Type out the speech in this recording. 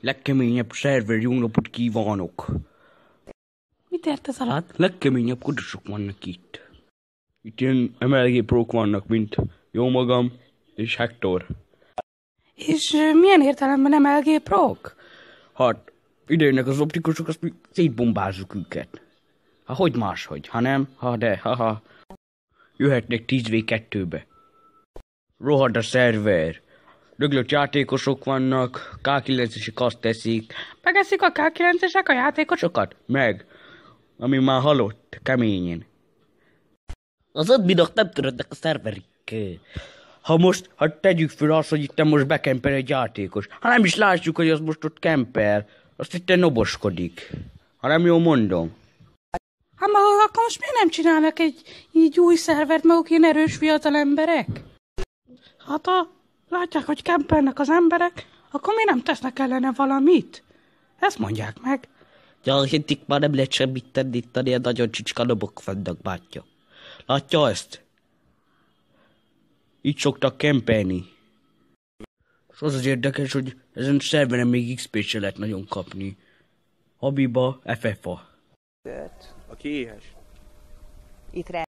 legkeményebb szerver jó napot kívánok! Mit ért ez alatt? Hát, legkeményebb kodosok vannak itt. Itt ilyen MLG prók vannak, mint jó magam és Hector. És milyen értelemben MLG prók? Hát, idejönnek az optikusok, azt mi szétbombázzuk őket. Ha hogy máshogy, ha nem, ha de, ha ha. Jöhetnek 10v2-be. Rohad a szerver röglött játékosok vannak, K9-esek azt teszik. Megeszik a K9-esek a játékosokat? Meg. Ami már halott, keményen. Az adminok nem törődnek a szerverik. Ha most, ha hát tegyük föl azt, hogy itt most bekemper egy játékos. Ha nem is látjuk, hogy az most ott kemper, azt itt noboskodik. Ha nem jól mondom. Hát maga, akkor most miért nem csinálnak egy így új szervert maguk ilyen erős fiatal emberek? Hát a Látják, hogy kempelnek az emberek, akkor mi nem tesznek ellene valamit? Ezt mondják meg. Ja, hittik már nem lehet semmit tenni, itt a nagyon csicska lobok vannak, bátya. Látja ezt? Így szoktak kempelni. És az az érdekes, hogy ezen szerveren még XP se lehet nagyon kapni. Habiba, FFA. Aki éhes. Itt rá.